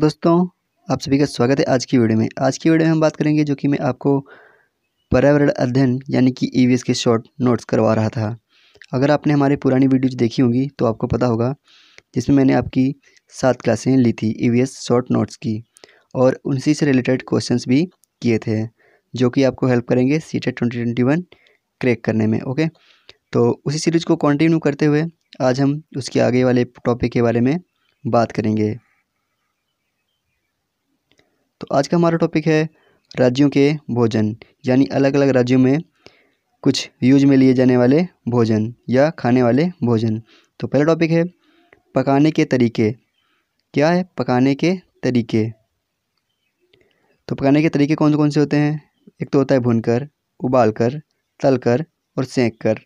दोस्तों आप सभी का स्वागत है आज की वीडियो में आज की वीडियो में हम बात करेंगे जो कि मैं आपको पर्यावरण अध्ययन यानी कि ई e के शॉर्ट नोट्स करवा रहा था अगर आपने हमारी पुरानी वीडियोज देखी होंगी तो आपको पता होगा जिसमें मैंने आपकी सात क्लासें ली थी ई e शॉर्ट नोट्स की और उनसी से रिलेटेड क्वेश्चन भी किए थे जो कि आपको हेल्प करेंगे सीटेट ट्वेंटी क्रैक करने में ओके तो उसी सीरीज़ को कंटिन्यू करते हुए आज हम उसके आगे वाले टॉपिक के बारे में बात करेंगे तो आज का हमारा टॉपिक है राज्यों के भोजन यानी अलग अलग राज्यों में कुछ यूज में लिए जाने वाले भोजन या खाने वाले भोजन तो पहला टॉपिक है पकाने के तरीके क्या है पकाने के तरीके तो पकाने के तरीके कौन से कौन से होते हैं एक तो होता है कर उबालकर तलकर और सेंक कर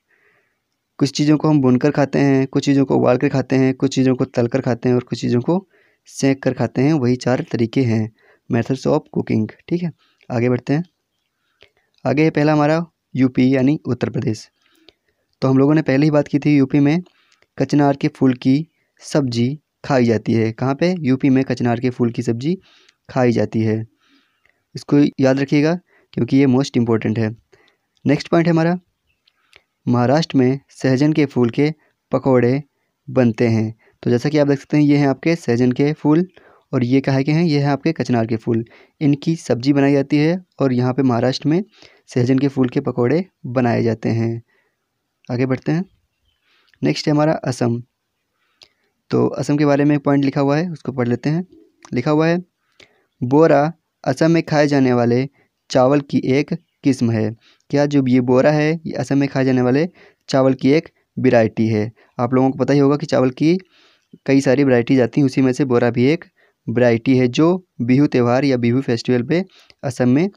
कुछ चीज़ों को हम कर खाते हैं कुछ चीज़ों को उबाल कर खाते हैं कुछ चीज़ों को तलकर खाते हैं और कुछ चीज़ों को सेंक कर खाते हैं वही चार तरीके हैं मेथड्स ऑफ कुकिंग ठीक है आगे बढ़ते हैं आगे है पहला हमारा यूपी यानी उत्तर प्रदेश तो हम लोगों ने पहले ही बात की थी यूपी में कचनार के फूल की सब्जी खाई जाती है कहाँ पे यूपी में कचनार के फूल की सब्जी खाई जाती है इसको याद रखिएगा क्योंकि ये मोस्ट इम्पॉर्टेंट है नेक्स्ट पॉइंट है हमारा महाराष्ट्र में सहजन के फूल के पकौड़े बनते हैं तो जैसा कि आप देख सकते हैं ये हैं आपके सहजन के फूल और ये कहा के हैं ये है आपके कचनार के फूल इनकी सब्जी बनाई जाती है और यहाँ पे महाराष्ट्र में सहजन के फूल के पकौड़े बनाए जाते हैं आगे बढ़ते हैं नेक्स्ट है हमारा असम तो असम के बारे में एक पॉइंट लिखा हुआ है उसको पढ़ लेते हैं लिखा हुआ है बोरा असम में खाए जाने वाले चावल की एक किस्म है क्या जो ये बोरा है ये असम में खाए जाने वाले चावल की एक वैरायटी है आप लोगों को पता ही होगा कि चावल की कई सारी वैरायटीज आती हैं उसी में से बोरा भी एक वैरायटी है जो बिहू त्यौहार या बिहू फेस्टिवल पे असम में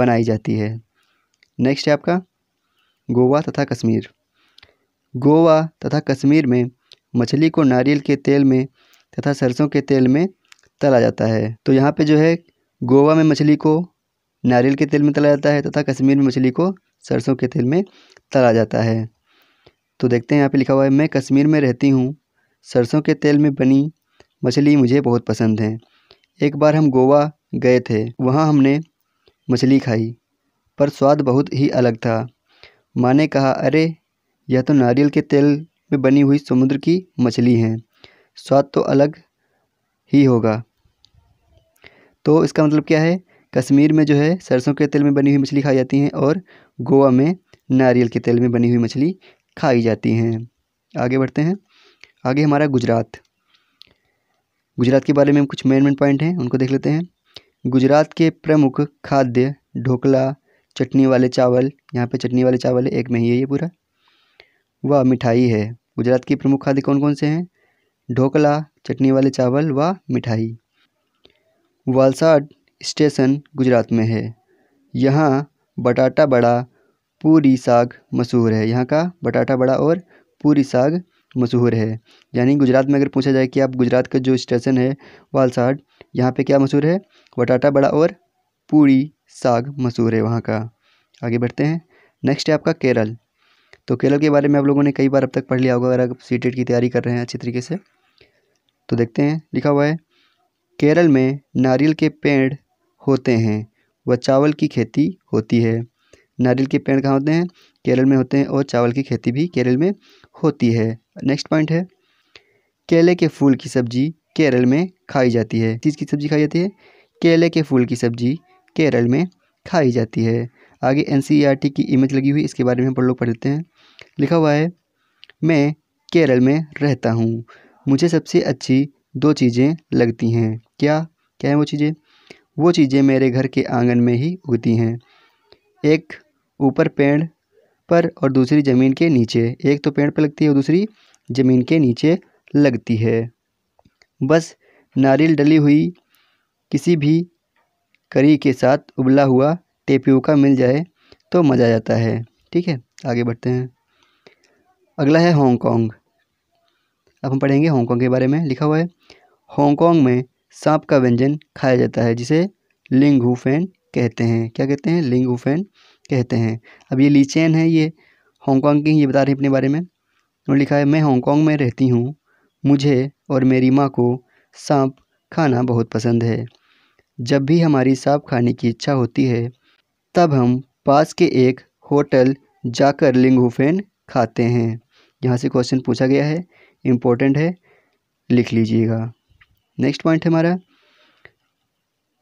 बनाई जाती है नेक्स्ट है आपका गोवा तथा कश्मीर गोवा तथा कश्मीर में मछली को नारियल के तेल में तथा सरसों के तेल में तला जाता है तो यहाँ पे जो है गोवा में मछली को नारियल के तेल में तला जाता है तथा कश्मीर में मछली को सरसों के तेल में तला जाता है तो देखते हैं यहाँ पे लिखा हुआ है मैं कश्मीर में रहती हूँ सरसों के तेल में बनी मछली मुझे बहुत पसंद है एक बार हम गोवा गए थे वहाँ हमने मछली खाई पर स्वाद बहुत ही अलग था माँ ने कहा अरे यह तो नारियल के तेल में बनी हुई समुद्र की मछली है स्वाद तो अलग ही होगा तो इसका मतलब क्या है कश्मीर में जो है सरसों के तेल में बनी हुई मछली खाई जाती हैं और गोवा में नारियल के तेल में बनी हुई मछली खाई जाती हैं आगे बढ़ते हैं आगे हमारा गुजरात गुजरात के बारे में कुछ मेन मेन पॉइंट हैं उनको देख लेते हैं गुजरात के प्रमुख खाद्य ढोकला चटनी वाले चावल यहाँ पे चटनी वाले चावल है एक में ही है ये पूरा व मिठाई है गुजरात के प्रमुख खाद्य कौन कौन से हैं ढोकला चटनी वाले चावल व मिठाई वालसाड स्टेशन गुजरात में है यहाँ बटाटा बड़ा पूरी साग मशहूर है यहाँ का बटाटा बड़ा और पूरी साग मशहूर है यानी गुजरात में अगर पूछा जाए कि आप गुजरात का जो स्टेशन है वालसाड यहाँ पे क्या मशहूर है वटाटा बड़ा और पूड़ी साग मशहूर है वहाँ का आगे बढ़ते हैं नेक्स्ट है आपका केरल तो केरल के बारे में आप लोगों ने कई बार अब तक पढ़ लिया होगा अगर आप सी e की तैयारी कर रहे हैं अच्छी तरीके से तो देखते हैं लिखा हुआ है केरल में नारियल के पेड़ होते हैं व चावल की खेती होती है नारियल के पेड़ कहाँ होते हैं केरल में होते हैं और चावल की खेती भी केरल में होती है नेक्स्ट पॉइंट है केले के फूल की सब्जी केरल में खाई जाती है चीज़ की सब्जी खाई जाती है केले के फूल की सब्जी केरल में खाई जाती है आगे एन e की इमेज लगी हुई इसके बारे में हम लोग पढ़ लेते हैं लिखा हुआ है मैं केरल में रहता हूँ मुझे सबसे अच्छी दो चीज़ें लगती हैं क्या क्या है वो चीज़ें वो चीज़ें मेरे घर के आंगन में ही उगती हैं एक ऊपर पेड़ पर और दूसरी ज़मीन के नीचे एक तो पेड़ पर लगती है और दूसरी ज़मीन के नीचे लगती है बस नारियल डली हुई किसी भी करी के साथ उबला हुआ टेप्यूका मिल जाए तो मज़ा आ जाता है ठीक है आगे बढ़ते हैं अगला है हांगकांग अब हम पढ़ेंगे हांगकांग के बारे में लिखा हुआ है हांगकांग में सांप का व्यंजन खाया जाता है जिसे लिंग हुफेन कहते हैं क्या कहते हैं लिंग हुफेन कहते हैं अब ये चैन है ये हांगकॉन्ग की ये बता रही अपने बारे में उन्होंने लिखा है मैं हांगकॉन्ग में रहती हूँ मुझे और मेरी माँ को सांप खाना बहुत पसंद है जब भी हमारी सांप खाने की इच्छा होती है तब हम पास के एक होटल जाकर लिंगूफेन खाते हैं यहाँ से क्वेश्चन पूछा गया है इम्पोर्टेंट है लिख लीजिएगा नेक्स्ट पॉइंट है हमारा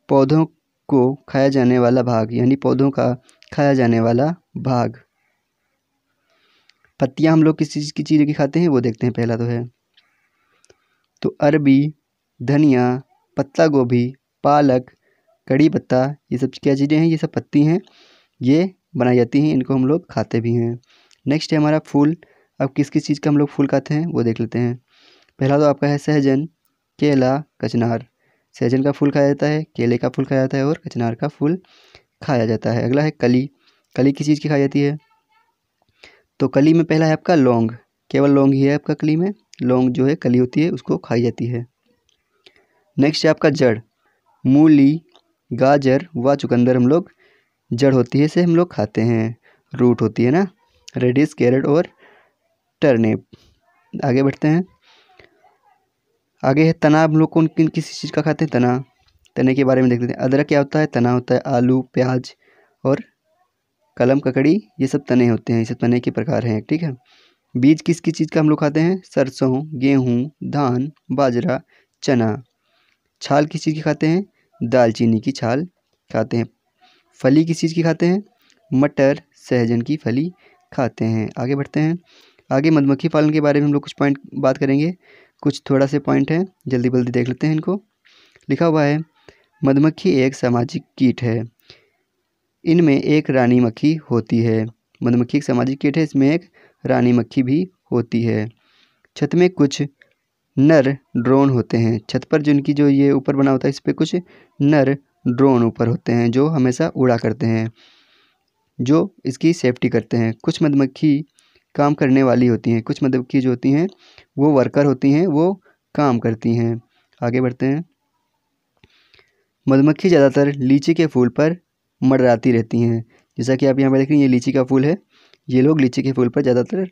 पौधों को खाया जाने वाला भाग यानी पौधों का खाया जाने वाला भाग पत्तियाँ हम लोग किस चीज़ की चीज़ की खाते हैं वो देखते हैं पहला तो है तो अरबी धनिया पत्ता गोभी पालक कड़ी पत्ता ये सब क्या चीज़ें हैं ये सब पत्ती हैं ये बनाई जाती हैं इनको हम लोग खाते भी हैं नेक्स्ट है हमारा फूल अब किस किस चीज़ का हम लोग फूल खाते हैं वो देख लेते हैं पहला तो आपका है सहजन केला कचनार सहजन का फूल खाया जाता है केले का फूल खाया जाता है और कचनार का फूल खाया जाता है अगला है कली कली किस चीज़ की खाई जाती है तो कली में पहला है आपका लौंग केवल लौंग ही है आपका कली में लौंग जो है कली होती है उसको खाई जाती है नेक्स्ट है आपका जड़ मूली गाजर व चुकंदर हम लोग जड़ होती है इसे हम लोग खाते हैं रूट होती है ना रेडिस कैरेट और टर्नेप आगे बढ़ते हैं आगे है तना हम लोग कौन किन किस चीज़ का खाते हैं तना तने के बारे में देख लेते हैं अदरक क्या होता है तना होता है आलू प्याज और कलम ककड़ी ये सब तने होते हैं ये सब तने के प्रकार हैं ठीक है बीज किस किस चीज़ का हम लोग खाते हैं सरसों गेहूँ धान बाजरा चना छाल किस चीज़ की खाते हैं दालचीनी की छाल खाते हैं फली किस चीज़ की खाते हैं मटर सहजन की फली खाते हैं आगे बढ़ते हैं आगे मधुमक्खी पालन के बारे में हम लोग कुछ पॉइंट बात करेंगे कुछ थोड़ा से पॉइंट हैं जल्दी जल्दी देख लेते हैं इनको लिखा हुआ है मधुमक्खी एक सामाजिक कीट है इनमें एक रानी मक्खी होती है मधुमक्खी एक सामाजिक कीट है इसमें एक रानी मक्खी भी होती है छत में कुछ नर ड्रोन होते हैं छत पर जिनकी जो ये ऊपर बना होता है इस पर कुछ नर ड्रोन ऊपर होते हैं जो हमेशा उड़ा करते हैं जो इसकी सेफ्टी करते हैं कुछ मधुमक्खी काम करने वाली होती हैं कुछ मधुमक्खी जो होती हैं वो वर्कर होती हैं वो काम करती हैं आगे बढ़ते हैं मधुमक्खी ज़्यादातर लीची के फूल पर मडराती रहती हैं जैसा कि आप यहाँ पर देख रहे हैं ये लीची का फूल है ये लोग लीची के फूल पर ज़्यादातर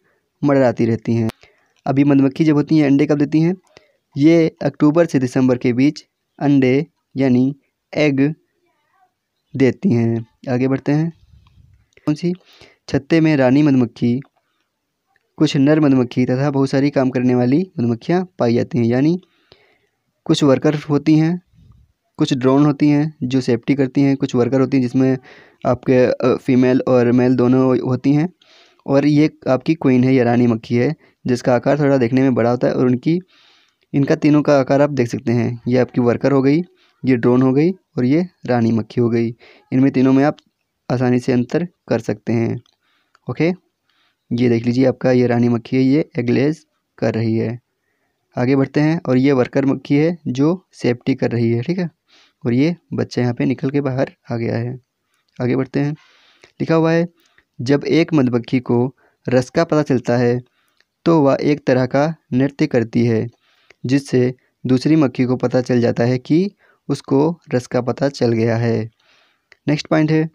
मडराती रहती हैं अभी मधुमक्खी जब होती हैं अंडे कब देती हैं ये अक्टूबर से दिसंबर के बीच अंडे यानी एग देती हैं आगे बढ़ते हैं कौन सी छत्ते में रानी मधुमक्खी कुछ नर मधुमक्खी तथा बहुत सारी काम करने वाली मधुमक्खियाँ पाई जाती हैं यानी कुछ वर्कर होती हैं कुछ ड्रोन होती हैं जो सेफ्टी करती हैं कुछ वर्कर होती हैं जिसमें आपके फीमेल और मेल दोनों होती हैं और ये आपकी क्वीन है या रानी मक्खी है जिसका आकार थोड़ा देखने में बड़ा होता है और उनकी इनका तीनों का आकार आप देख सकते हैं ये आपकी वर्कर हो गई ये ड्रोन हो गई और ये रानी मक्खी हो गई इनमें तीनों में आप आसानी से अंतर कर सकते हैं ओके ये देख लीजिए आपका ये रानी मक्खी है ये एगलेज कर रही है आगे बढ़ते हैं और ये वर्कर मक्खी है जो सेफ्टी कर रही है ठीक है और ये बच्चा यहाँ पे निकल के बाहर आ गया है आगे बढ़ते हैं लिखा हुआ है जब एक मधुमक्खी को रस का पता चलता है तो वह एक तरह का नृत्य करती है जिससे दूसरी मक्खी को पता चल जाता है कि उसको रस का पता चल गया है नेक्स्ट पॉइंट है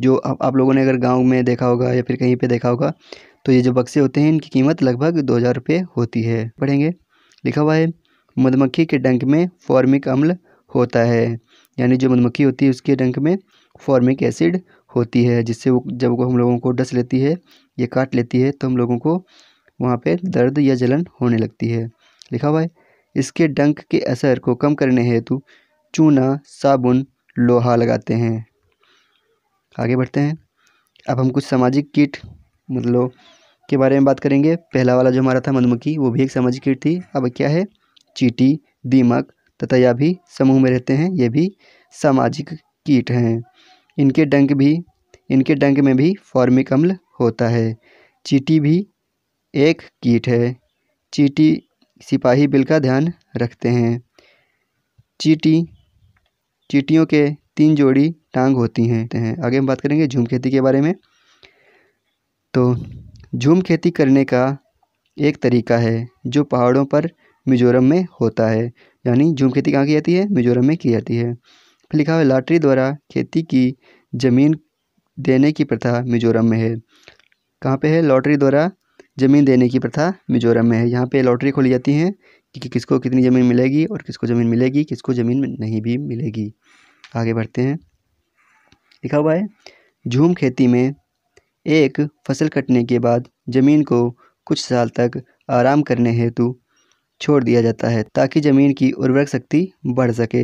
जो आप, आप लोगों ने अगर गांव में देखा होगा या फिर कहीं पे देखा होगा तो ये जो बक्से होते हैं इनकी कीमत लगभग दो हज़ार रुपये होती है पढ़ेंगे लिखा हुआ है मधुमक्खी के डंक में फॉर्मिक अम्ल होता है यानी जो मधुमक्खी होती है उसके डंक में फॉर्मिक एसिड होती है जिससे वो जब वो हम लोगों को डस लेती है या काट लेती है तो हम लोगों को वहाँ पे दर्द या जलन होने लगती है लिखा हुआ है इसके डंक के असर को कम करने हेतु चूना साबुन लोहा लगाते हैं आगे बढ़ते हैं अब हम कुछ सामाजिक कीट मतलब के बारे में बात करेंगे पहला वाला जो हमारा था मधुमक्खी वो भी एक सामाजिक कीट थी अब क्या है चीटी दीमक तथा यह भी समूह में रहते हैं ये भी सामाजिक कीट हैं इनके डंक भी इनके डंक में भी फॉर्मिक अम्ल होता है चीटी भी एक कीट है चीटी सिपाही बिल का ध्यान रखते हैं चीटी चीटियों के तीन जोड़ी टांग होती हैं आगे हम बात करेंगे झूम खेती के बारे में तो झूम खेती करने का एक तरीका है जो पहाड़ों पर मिजोरम में होता है यानी झूम खेती कहाँ की जाती है मिजोरम में की जाती है फिर लिखा हुआ लॉटरी द्वारा खेती की ज़मीन देने की प्रथा मिजोरम में है कहाँ पे है लॉटरी द्वारा ज़मीन देने की प्रथा मिजोरम में है यहाँ पे लॉटरी खोली जाती है कि, कि किसको कितनी ज़मीन मिलेगी और किसको ज़मीन मिलेगी किसको ज़मीन नहीं भी मिलेगी आगे बढ़ते हैं लिखा हुआ है झूम खेती में एक फसल कटने के बाद ज़मीन को कुछ साल तक आराम करने हेतु छोड़ दिया जाता है ताकि ज़मीन की उर्वरक शक्ति बढ़ सके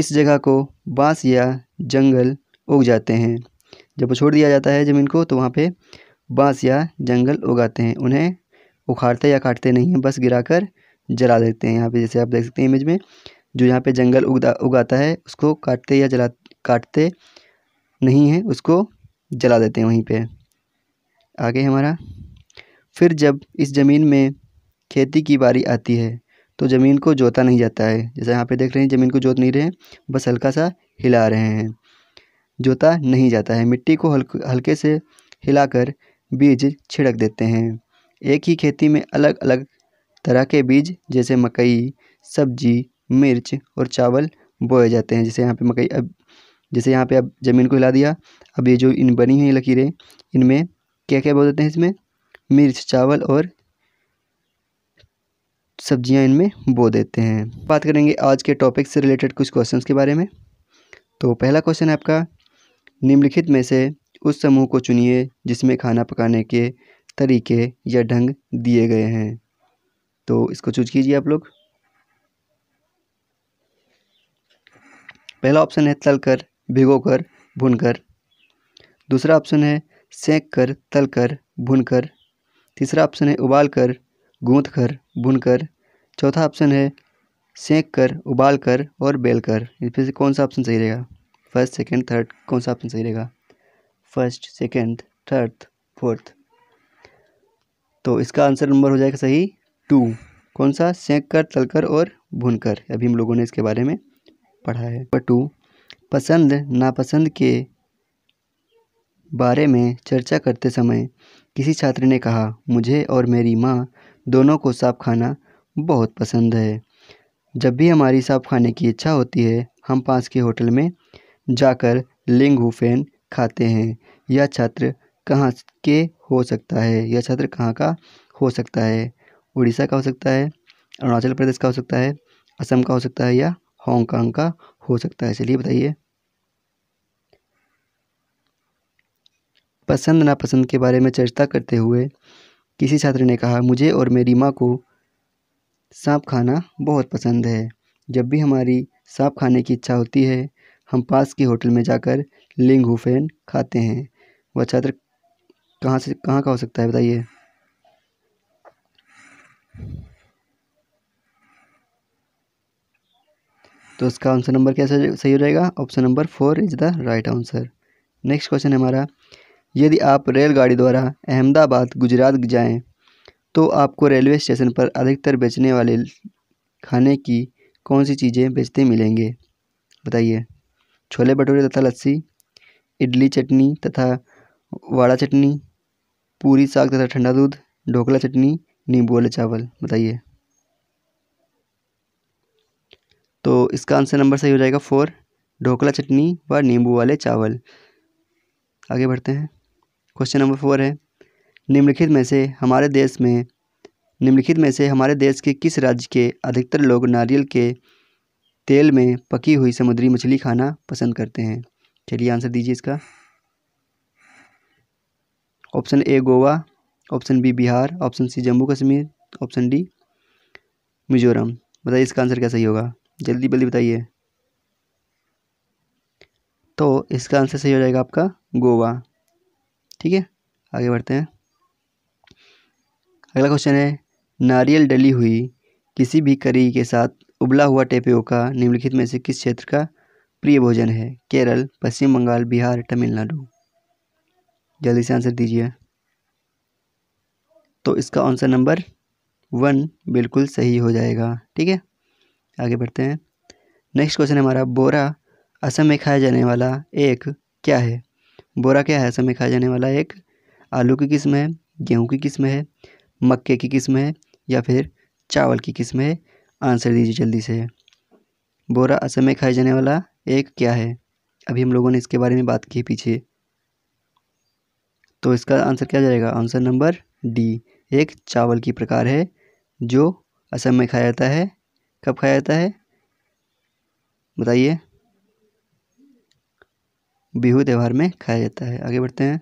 इस जगह को बांस या जंगल उग जाते हैं जब छोड़ दिया जाता है ज़मीन को तो वहाँ पे बांस या जंगल उगाते हैं उन्हें उखाड़ते या काटते नहीं हैं बस गिराकर जला देते हैं यहाँ पे जैसे आप देख सकते हैं इमेज में जो यहाँ पे जंगल उगा उगाता है उसको काटते या जला काटते नहीं हैं उसको जला देते हैं वहीं पर आगे हमारा फिर जब इस ज़मीन में खेती की बारी आती है तो ज़मीन को जोता नहीं जाता है जैसा यहाँ पे देख रहे हैं ज़मीन को जोत नहीं रहे हैं बस हल्का सा हिला रहे हैं जोता नहीं जाता है मिट्टी को हल्के से हिलाकर बीज छिड़क देते हैं एक ही खेती में अलग अलग तरह के बीज जैसे मकई सब्जी मिर्च और चावल बोए जाते हैं जैसे यहाँ पे मकई अब जैसे यहाँ पे अब ज़मीन को हिला दिया अब ये जो इन बनी हुई लकीरें इनमें क्या क्या बोल देते हैं इसमें मिर्च चावल और सब्जियां इनमें बो देते हैं बात करेंगे आज के टॉपिक से रिलेटेड कुछ क्वेश्चंस के बारे में तो पहला क्वेश्चन है आपका निम्नलिखित में से उस समूह को चुनिए जिसमें खाना पकाने के तरीके या ढंग दिए गए हैं तो इसको चूज कीजिए आप लोग पहला ऑप्शन है तल कर भिगो कर भुन कर दूसरा ऑप्शन है सेंक कर तल कर भुन कर तीसरा ऑप्शन है उबाल कर गूँद कर भून कर चौथा ऑप्शन है सेंक कर उबाल कर और बेल कर इसमें से कौन सा ऑप्शन सही रहेगा फर्स्ट सेकेंड थर्ड कौन सा ऑप्शन सही रहेगा फर्स्ट सेकेंड थर्ड फोर्थ तो इसका आंसर नंबर हो जाएगा सही टू कौन सा सेंक कर तलकर और कर अभी हम लोगों ने इसके बारे में पढ़ा है नंबर टू पसंद नापसंद के बारे में चर्चा करते समय किसी छात्र ने कहा मुझे और मेरी माँ दोनों को साफ खाना बहुत पसंद है जब भी हमारी साफ खाने की इच्छा होती है हम पास के होटल में जाकर लिंगहुफेन खाते हैं यह छात्र कहाँ के हो सकता है यह छात्र कहाँ का हो सकता है उड़ीसा का हो सकता है अरुणाचल प्रदेश का हो सकता है असम का हो सकता है या हांगकांग का हो सकता है चलिए बताइए पसंद नापसंद के बारे में चर्चा करते हुए किसी छात्र ने कहा मुझे और मेरी माँ को सांप खाना बहुत पसंद है जब भी हमारी सांप खाने की इच्छा होती है हम पास के होटल में जाकर लिंग हुफेन खाते हैं वह छात्र कहाँ से कहाँ का हो सकता है बताइए तो इसका आंसर नंबर कैसा सही हो जाएगा option number four is the right answer next question हमारा यदि आप रेलगाड़ी द्वारा अहमदाबाद गुजरात जाएँ तो आपको रेलवे स्टेशन पर अधिकतर बेचने वाले खाने की कौन सी चीज़ें बेचते मिलेंगे बताइए छोले भटूरे तथा लस्सी इडली चटनी तथा वाड़ा चटनी पूरी साग तथा ठंडा दूध ढोकला चटनी नींबू वाले चावल बताइए तो इसका आंसर नंबर सही हो जाएगा फोर ढोकला चटनी व नींबू वाले चावल आगे बढ़ते हैं क्वेश्चन नंबर फोर है निम्नलिखित में से हमारे देश में निम्नलिखित में से हमारे देश के किस राज्य के अधिकतर लोग नारियल के तेल में पकी हुई समुद्री मछली खाना पसंद करते हैं चलिए आंसर दीजिए इसका option A Goa option B Bihar option C Jammu Kashmir option D Mizoram बताइए इसका आंसर क्या सही होगा जल्दी जल्दी बताइए तो इसका आंसर सही हो जाएगा आपका गोवा ठीक है आगे बढ़ते हैं अगला क्वेश्चन है नारियल डली हुई किसी भी करी के साथ उबला हुआ टेपियोका निम्नलिखित में से किस क्षेत्र का प्रिय भोजन है केरल पश्चिम बंगाल बिहार तमिलनाडु जल्दी से आंसर दीजिए तो इसका आंसर नंबर वन बिल्कुल सही हो जाएगा ठीक है आगे बढ़ते हैं नेक्स्ट क्वेश्चन हमारा बोरा असम में खाया जाने वाला एक क्या है बोरा क्या है समय खाया जाने वाला एक आलू की किस्म है गेहूँ की किस्म है मक्के की किस्म है या फिर चावल की किस्म है आंसर दीजिए जल्दी से बोरा असम में खाया जाने वाला एक क्या है अभी हम लोगों ने इसके बारे में बात की पीछे तो इसका आंसर क्या जाएगा आंसर नंबर डी एक चावल की प्रकार है जो असम में खाया जाता है कब खाया जाता है बताइए बिहू त्यौहार में खाया जाता है आगे बढ़ते हैं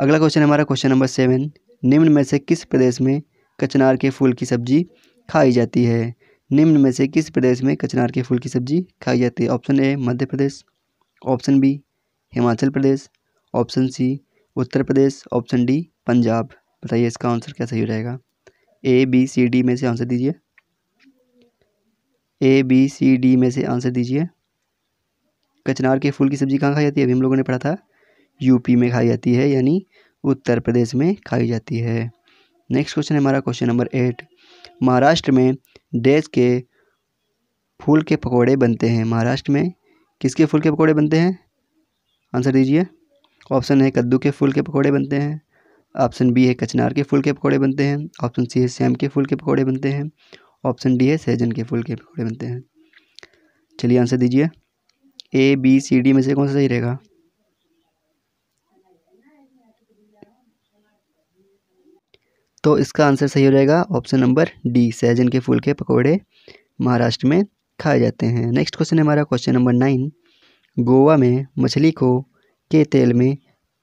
अगला क्वेश्चन हमारा क्वेश्चन नंबर सेवन निम्न में से किस प्रदेश में कचनार के फूल की सब्जी खाई जाती है निम्न में से किस प्रदेश में कचनार के फूल की सब्जी खाई जाती है option A Madhya Pradesh option B Himachal Pradesh option C Uttar Pradesh option D Punjab बताइए इसका आंसर क्या सही रहेगा ए बी सी डी में से आंसर दीजिए ए बी सी डी में से आंसर दीजिए कचनार के फूल की सब्ज़ी कहाँ खाई जाती है अभी हम लोगों ने पढ़ा था यूपी में खाई जाती है यानी उत्तर प्रदेश में खाई जाती है नेक्स्ट क्वेश्चन है हमारा क्वेश्चन नंबर एट महाराष्ट्र में देश के फूल के पकौड़े बनते हैं महाराष्ट्र में किसके फूल के पकौड़े बनते हैं आंसर दीजिए ऑप्शन है कद्दू के फूल के पकौड़े बनते हैं ऑप्शन बी है कचनार के फूल के पकौड़े बनते हैं ऑप्शन सी है सेम के फूल के पकौड़े बनते हैं ऑप्शन डी है सहजन के फूल के पकौड़े बनते हैं चलिए आंसर दीजिए ए बी सी डी में से कौन सा सही रहेगा तो इसका आंसर सही हो जाएगा ऑप्शन नंबर डी सहजन के फूल के पकौड़े महाराष्ट्र में खाए जाते हैं नेक्स्ट क्वेश्चन है हमारा क्वेश्चन नंबर नाइन गोवा में मछली को के तेल में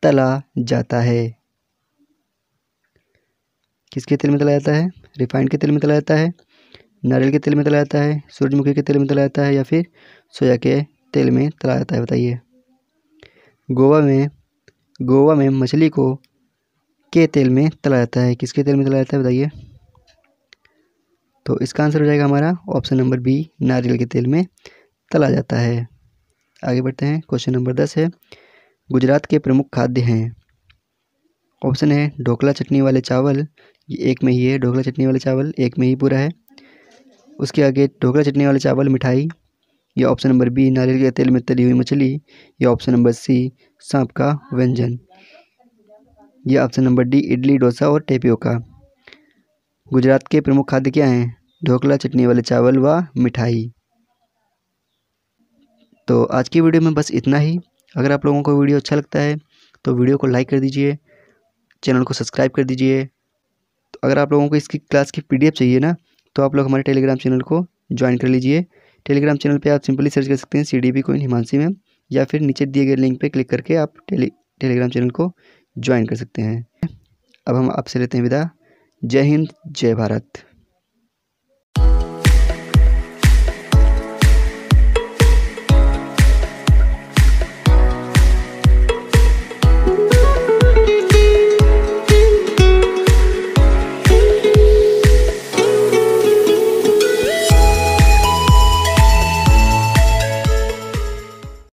तला जाता है किसके तेल में तला जाता है रिफाइंड के तेल में तला जाता है नारियल के तेल में तला जाता है सूरजमुखी के तेल में तला जाता है या फिर सोया के तेल में तला जाता है बताइए गोवा में गोवा में मछली को के तेल में तला जाता है किसके तेल में तला जाता है बताइए तो इसका आंसर हो जाएगा हमारा ऑप्शन नंबर बी नारियल के तेल में तला जाता है आगे बढ़ते हैं क्वेश्चन नंबर दस है गुजरात के प्रमुख खाद्य हैं ऑप्शन है ढोकला चटनी वाले चावल ये एक में ही है ढोकला चटनी वाले चावल एक में ही पूरा है उसके आगे ढोकला चटनी वाले चावल मिठाई या ऑप्शन नंबर बी नारियल के तेल में तली हुई मछली या ऑप्शन नंबर सी सांप का व्यंजन या option number D idli dosa और टेपियो का गुजरात के प्रमुख खाद्य क्या हैं ढोकला चटनी वाले चावल व वा मिठाई तो आज की वीडियो में बस इतना ही अगर आप लोगों को वीडियो अच्छा लगता है तो वीडियो को लाइक कर दीजिए चैनल को सब्सक्राइब कर दीजिए तो अगर आप लोगों को इसकी क्लास की पीडीएफ चाहिए ना तो आप लोग हमारे टेलीग्राम चैनल को ज्वाइन कर लीजिए टेलीग्राम चैनल पे आप सिंपली सर्च कर सकते हैं C D B coin Himanshi में या फिर नीचे दिए गए लिंक पे क्लिक करके आप टेली टेलीग्राम चैनल को ज्वाइन कर सकते हैं अब हम आपसे लेते हैं विदा जय हिंद जय भारत